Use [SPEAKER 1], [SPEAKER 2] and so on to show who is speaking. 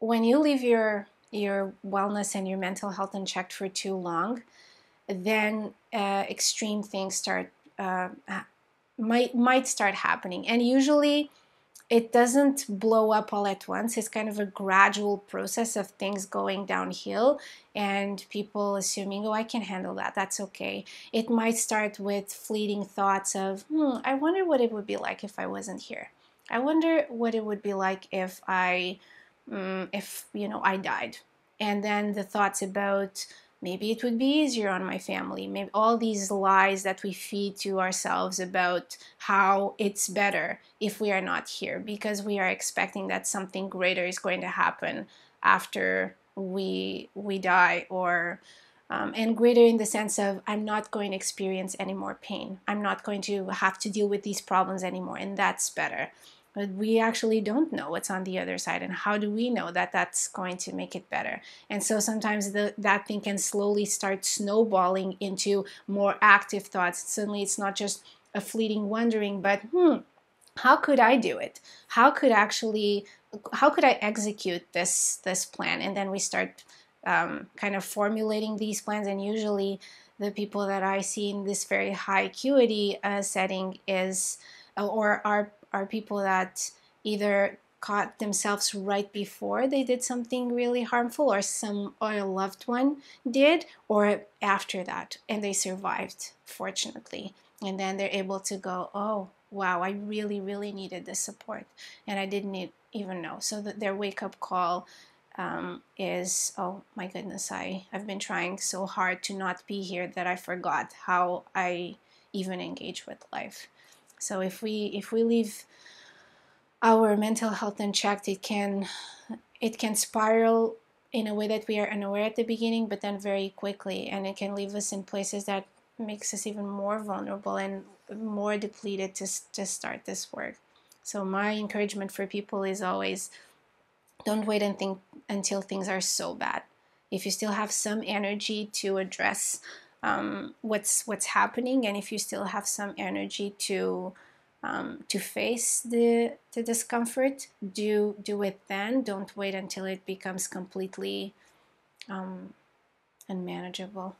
[SPEAKER 1] when you leave your your wellness and your mental health unchecked for too long, then uh, extreme things start uh, might might start happening, and usually it doesn't blow up all at once. It's kind of a gradual process of things going downhill and people assuming, oh, I can handle that. That's okay. It might start with fleeting thoughts of, hmm, I wonder what it would be like if I wasn't here. I wonder what it would be like if I Mm, if you know I died, and then the thoughts about maybe it would be easier on my family. Maybe all these lies that we feed to ourselves about how it's better if we are not here because we are expecting that something greater is going to happen after we we die or um, and greater in the sense of I'm not going to experience any more pain. I'm not going to have to deal with these problems anymore, and that's better but we actually don't know what's on the other side and how do we know that that's going to make it better and so sometimes the, that thing can slowly start snowballing into more active thoughts suddenly it's not just a fleeting wondering but hmm how could i do it how could actually how could i execute this this plan and then we start um, kind of formulating these plans and usually the people that i see in this very high acuity uh, setting is or are are people that either caught themselves right before they did something really harmful or some or a loved one did or after that and they survived fortunately and then they're able to go oh wow i really really needed this support and i didn't even know so that their wake up call um, is oh my goodness i i've been trying so hard to not be here that i forgot how i even engage with life so if we if we leave our mental health unchecked, it can it can spiral in a way that we are unaware at the beginning, but then very quickly, and it can leave us in places that makes us even more vulnerable and more depleted to to start this work. So my encouragement for people is always don't wait and think until things are so bad. If you still have some energy to address um, what's what's happening and if you still have some energy to um, to face the, the discomfort do do it then don't wait until it becomes completely um, unmanageable